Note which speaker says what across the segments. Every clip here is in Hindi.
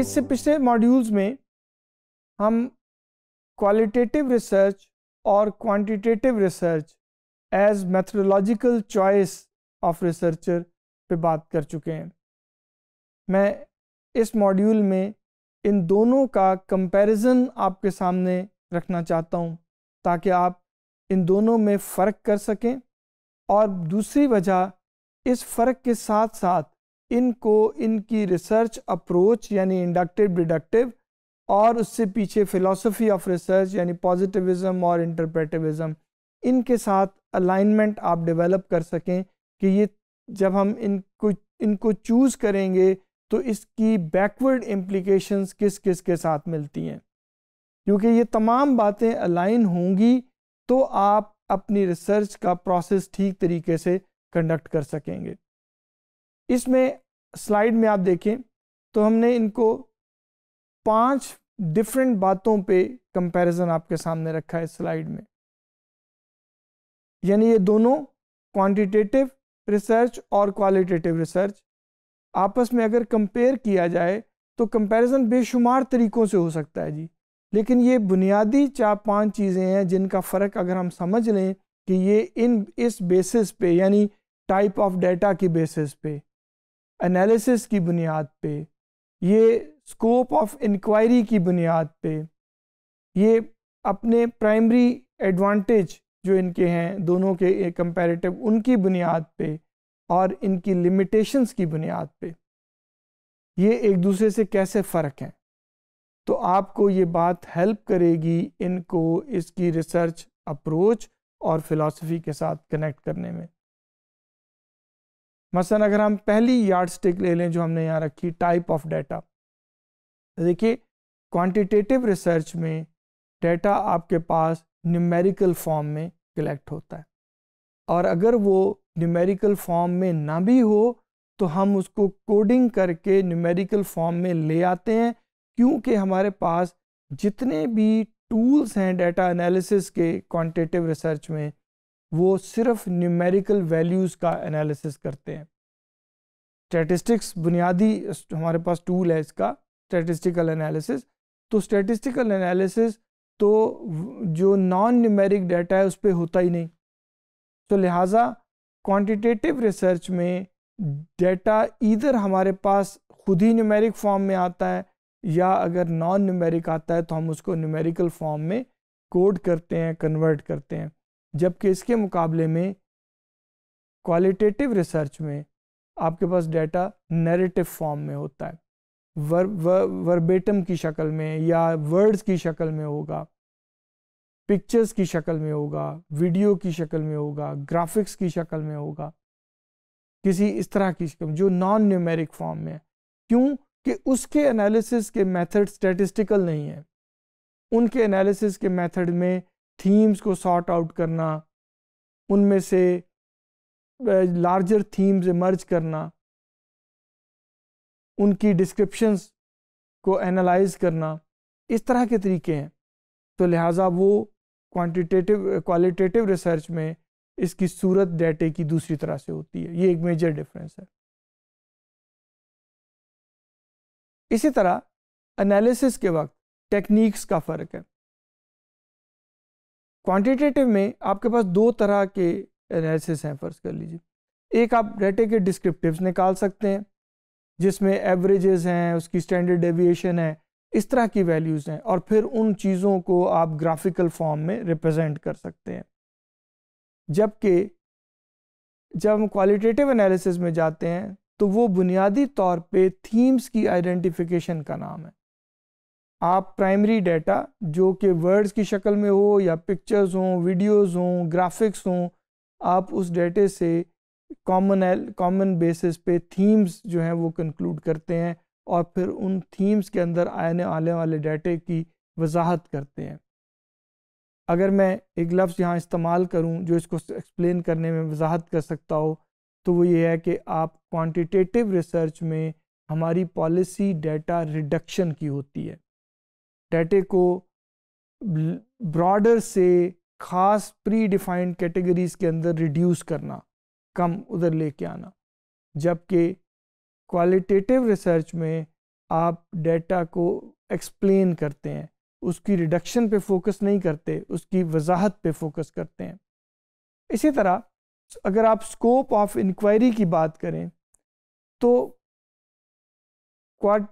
Speaker 1: इससे पिछले मॉड्यूल्स में हम क्वालिटेटिव रिसर्च और quantitative research as methodological choice of researcher पे बात कर चुके हैं मैं इस मॉड्यूल में इन दोनों का कंपैरिजन आपके सामने रखना चाहता हूँ ताकि आप इन दोनों में फ़र्क कर सकें और दूसरी वजह इस फ़र्क के साथ साथ इनको इनकी रिसर्च अप्रोच यानी इंडक्टिव डिडक्टिव और उससे पीछे फिलॉसफी ऑफ रिसर्च यानी पॉजिटिविज्म और इंटरप्रेटिविज्म इनके साथ अलाइनमेंट आप डेवलप कर सकें कि ये जब हम इनको इनको चूज़ करेंगे तो इसकी बैकवर्ड इम्प्लिकेशंस किस किस के साथ मिलती हैं क्योंकि ये तमाम बातें अलाइन होंगी तो आप अपनी रिसर्च का प्रोसेस ठीक तरीके से कंडक्ट कर सकेंगे इसमें स्लाइड में आप देखें तो हमने इनको पांच डिफरेंट बातों पे कंपैरिजन आपके सामने रखा है स्लाइड में यानी ये दोनों क्वांटिटेटिव रिसर्च और क्वालिटेटिव रिसर्च आपस में अगर कंपेयर किया जाए तो कंपैरिजन बेशुमार तरीक़ों से हो सकता है जी लेकिन ये बुनियादी चार पांच चीज़ें हैं जिनका फ़र्क अगर हम समझ लें कि ये इन इस बेसिस पे यानी टाइप ऑफ डाटा की बेसिस पे एनालिसिस की बुनियाद पे ये स्कोप ऑफ इंक्वायरी की बुनियाद पे ये अपने प्राइमरी एडवांटेज जो इनके हैं दोनों के कंपैरेटिव उनकी बुनियाद पे और इनकी लिमिटेशंस की बुनियाद पे ये एक दूसरे से कैसे फ़र्क हैं तो आपको ये बात हेल्प करेगी इनको इसकी रिसर्च अप्रोच और फिलॉसफी के साथ कनेक्ट करने में मसलन अगर हम पहली यार्ड स्टिक ले लें जो हमने यहाँ रखी टाइप ऑफ डाटा देखिए क्वांटिटेटिव रिसर्च में डाटा आपके पास न्यूमेरिकल फॉर्म में कलेक्ट होता है और अगर वो न्यूमेरिकल फॉर्म में ना भी हो तो हम उसको कोडिंग करके न्यूमेरिकल फॉर्म में ले आते हैं क्योंकि हमारे पास जितने भी टूल्स हैं डाटा एनालिसिस के क्वांटिटेटिव रिसर्च में वो सिर्फ न्यूमेरिकल वैल्यूज़ का एनालिसिस करते हैं स्टैटिस्टिक्स बुनियादी हमारे पास टूल है इसका स्टैटिस्टिकल एनालिसिस तो स्टैटिस्टिकल एनालिसिस तो जो नॉन न्यूमेरिक डाटा है उस पर होता ही नहीं तो लिहाजा क्वांटिटेटिव रिसर्च में डाटा इधर हमारे पास खुद ही न्यूमेरिक फॉर्म में आता है या अगर नॉन न्यूमेरिक आता है तो हम उसको न्यूमेरिकल फॉर्म में कोड करते हैं कन्वर्ट करते हैं जबकि इसके मुकाबले में क्वालिटेटिव रिसर्च में आपके पास डाटा नैरेटिव फॉर्म में होता है वर, वर, वर्बेटम की शक्ल में या वर्ड्स की शक्ल में होगा पिक्चर्स की शक्ल में होगा वीडियो की शक्ल में होगा ग्राफिक्स की शक्ल में होगा किसी इस तरह की शक्ल जो नॉन न्यूमेरिक फॉर्म में है क्यों कि उसके एनालिसिस के मेथड स्टैटिस्टिकल नहीं है उनके एनालिसिस के मेथड में थीम्स को सॉर्ट आउट करना उनमें से लार्जर थीम्स मर्ज करना उनकी डिस्क्रिप्शंस को एनालाइज करना इस तरह के तरीके हैं तो लिहाजा वो क्वांटिटेटिव क्वालिटेटिव रिसर्च में इसकी सूरत डेटे की दूसरी तरह से होती है ये एक मेजर डिफरेंस है इसी तरह एनालिसिस के वक्त टेक्निक्स का फ़र्क है क्वांटिटेटिव में आपके पास दो तरह के एनालिसिस हैं फर्ज कर लीजिए एक आप डेटे के डिस्क्रिप्टिव्स निकाल सकते हैं जिसमें एवरेजेस हैं उसकी स्टैंडर्ड डेविएशन है इस तरह की वैल्यूज़ हैं और फिर उन चीज़ों को आप ग्राफिकल फॉर्म में रिप्रेजेंट कर सकते हैं जबकि जब हम क्वालिटेटिव एनालिसिस में जाते हैं तो वो बुनियादी तौर पे थीम्स की आइडेंटिफिकेशन का नाम है आप प्राइमरी डेटा जो कि वर्ड्स की शक्ल में हो या पिक्चर्स हों वीडियोस हों ग्राफिक्स हों आप उस डेटे से कॉमन कॉमन बेसिस पे थीम्स जो हैं वो कंक्लूड करते हैं और फिर उन थीम्स के अंदर आने आने वाले डेटे की वजाहत करते हैं अगर मैं एक लफ्ज़ यहाँ इस्तेमाल करूँ जो इसको एक्सप्लेन करने में वजाहत कर सकता हो तो वो ये है कि आप क्वांटिटेटिव रिसर्च में हमारी पॉलिसी डेटा रिडक्शन की होती है डेटे को ब्रॉडर से खास प्री डिफाइंड कैटेगरीज के अंदर रिड्यूस करना कम उधर लेके आना जबकि क्वालिटेटिव रिसर्च में आप डेटा को एक्सप्लेन करते हैं उसकी रिडक्शन पे फोकस नहीं करते उसकी वजाहत पे फोकस करते हैं इसी तरह अगर आप स्कोप ऑफ इंक्वायरी की बात करें तो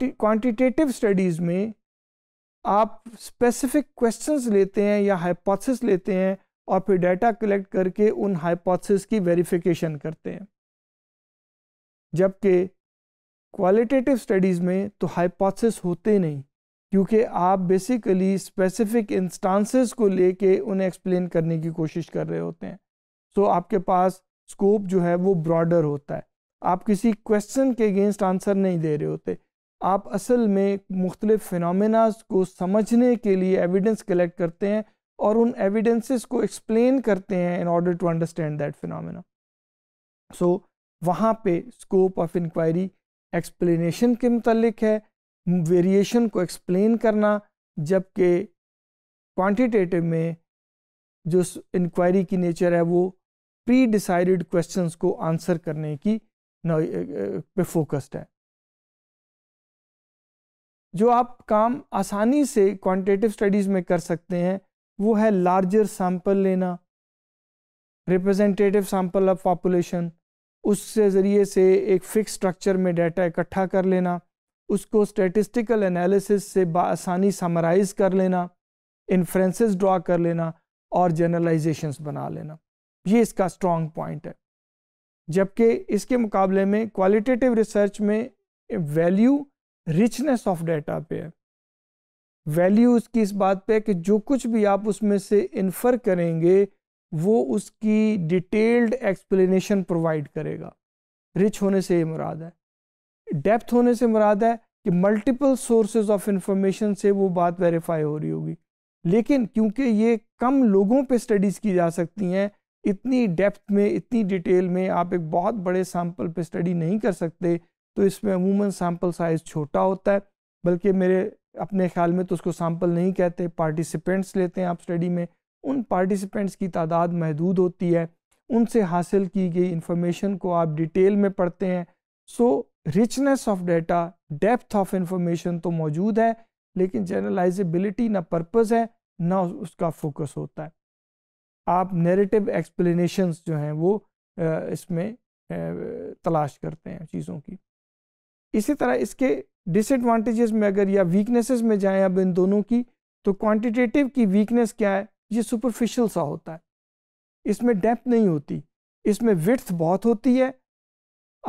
Speaker 1: क्वांटिटेटिव स्टडीज़ में आप स्पेसिफिक क्वेश्चंस लेते हैं या हाइपोथेसिस लेते हैं और फिर डाटा कलेक्ट करके उन हाइपोथेसिस की वेरिफिकेशन करते हैं जबकि क्वालिटेटिव स्टडीज़ में तो हाइपोथेसिस होते नहीं क्योंकि आप बेसिकली स्पेसिफिक इंस्टांसेस को लेके उन्हें एक्सप्लेन करने की कोशिश कर रहे होते हैं सो तो so, आपके पास स्कोप जो है वो ब्रॉडर होता है आप किसी क्वेश्चन के अगेंस्ट आंसर नहीं दे रहे होते आप असल में मुख्तलिफ़ फिनोमेनाज को समझने के लिए एविडेंस कलेक्ट करते हैं और उन एविडेंसेस को एक्सप्लेन करते हैं in order to understand that phenomena so वहाँ पे स्कोप ऑफ इंक्वायरी एक्सप्लेनेशन के मतलब है वेरिएशन को एक्सप्लेन करना जबकि क्वांटिटेटिव में जो इंक्वायरी की नेचर है वो प्री डिसाइडेड क्वेश्चंस को आंसर करने की eh, eh, पे फोकस्ड है जो आप काम आसानी से क्वांटिटेटिव स्टडीज़ में कर सकते हैं वो है लार्जर सैम्पल लेना रिप्रेजेंटेटिव सैम्पल ऑफ पॉपुलेशन उससे ज़रिए से एक फिक्स स्ट्रक्चर में डाटा इकट्ठा कर लेना उसको स्टेटिस्टिकल एनालिसिस से आसानी समराइज कर लेना इन्फ्रेंसेस ड्रा कर लेना और जनरलाइजेशन बना लेना ये इसका स्ट्रॉन्ग पॉइंट है जबकि इसके मुकाबले में क्वालिटेटिव रिसर्च में वैल्यू रिचनेस ऑफ डेटा पे है वैल्यू उसकी इस बात पे है कि जो कुछ भी आप उसमें से इन्फर करेंगे वो उसकी डिटेल्ड एक्सप्लेनेशन प्रोवाइड करेगा रिच होने से ये मुराद है डेप्थ होने से मुराद है कि मल्टीपल सोर्सेज ऑफ इंफॉर्मेशन से वो बात वेरीफाई हो रही होगी लेकिन क्योंकि ये कम लोगों पे स्टडीज़ की जा सकती हैं इतनी डेप्थ में इतनी डिटेल में आप एक बहुत बड़े सैम्पल पे स्टडी नहीं कर सकते तो इसमें अमूमन सैम्पल साइज़ छोटा होता है बल्कि मेरे अपने ख्याल में तो उसको सैम्पल नहीं कहते पार्टिसिपेंट्स लेते हैं आप स्टडी में उन पार्टिसिपेंट्स की तादाद महदूद होती है उनसे हासिल की गई इन्फॉर्मेशन को आप डिटेल में पढ़ते हैं so richness of data depth of information तो मौजूद है लेकिन जनरलाइजेबिलिटी ना पर्पज़ है ना उसका फोकस होता है आप नेरेटिव एक्सप्लेनेशंस जो हैं वो इसमें तलाश करते हैं चीज़ों की इसी तरह इसके डिसएडवांटेजेस में अगर या वीकनेसेस में जाएं अब इन दोनों की तो क्वांटिटेटिव की वीकनेस क्या है ये सुपरफिशियल सा होता है इसमें डेप्थ नहीं होती इसमें विथ बहुत होती है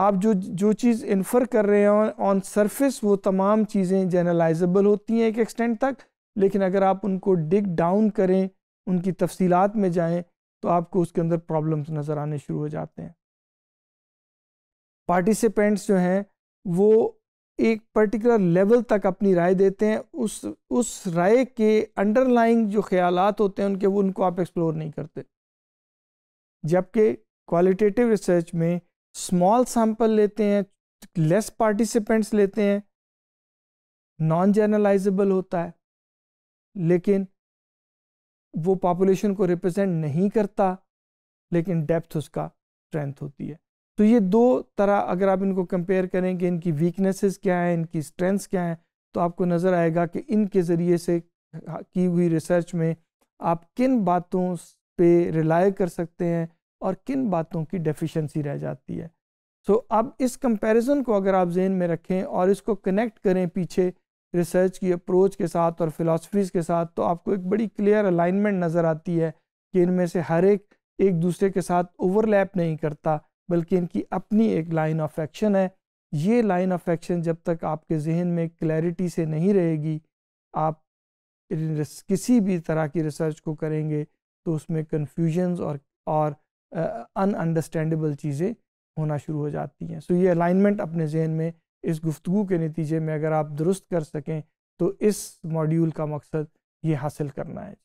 Speaker 1: आप जो जो चीज़ इन्फर कर रहे हैं ऑन सरफेस वो तमाम चीज़ें जनरलाइजेबल होती हैं एक एक्सटेंड तक लेकिन अगर आप उनको डिग डाउन करें उनकी तफसीलात में जाएं तो आपको उसके अंदर प्रॉब्लम्स नज़र आने शुरू हो जाते हैं पार्टिसिपेंट्स जो हैं वो एक पर्टिकुलर लेवल तक अपनी राय देते हैं उस उस राय के अंडरलाइंग जो ख्याल होते हैं उनके वो उनको आप एक्सप्लोर नहीं करते जबकि क्वालिटेटिव रिसर्च में स्मॉल सैंपल लेते हैं लेस पार्टिसिपेंट्स लेते हैं नॉन जर्नलाइजेबल होता है लेकिन वो पॉपुलेशन को रिप्रेजेंट नहीं करता लेकिन डेप्थ उसका स्ट्रेंथ होती है तो ये दो तरह अगर आप इनको कंपेयर करें कि इनकी वीकनेसेस क्या हैं इनकी स्ट्रेंथ्स क्या हैं तो आपको नज़र आएगा कि इनके ज़रिए से की हुई रिसर्च में आप किन बातों पे रिलाय कर सकते हैं और किन बातों की डेफिशिएंसी रह जाती है सो so, अब इस कंपैरिजन को अगर आप जहन में रखें और इसको कनेक्ट करें पीछे रिसर्च की अप्रोच के साथ और फिलासफीज़ के साथ तो आपको एक बड़ी क्लियर अलाइनमेंट नज़र आती है कि इनमें से हर एक एक दूसरे के साथ ओवरलैप नहीं करता बल्कि इनकी अपनी एक लाइन ऑफ एक्शन है ये लाइन ऑफ एक्शन जब तक आपके जहन में क्लैरिटी से नहीं रहेगी आप किसी भी तरह की रिसर्च को करेंगे तो उसमें कन्फ्यूजन्स और और अनअंडरस्टैंडेबल uh, चीज़ें होना शुरू हो जाती हैं सो so, ये अलाइनमेंट अपने जहन में इस गुफ्तु के नतीजे में अगर आप दुरुस्त कर सकें तो इस मॉड्यूल का मकसद ये हासिल करना है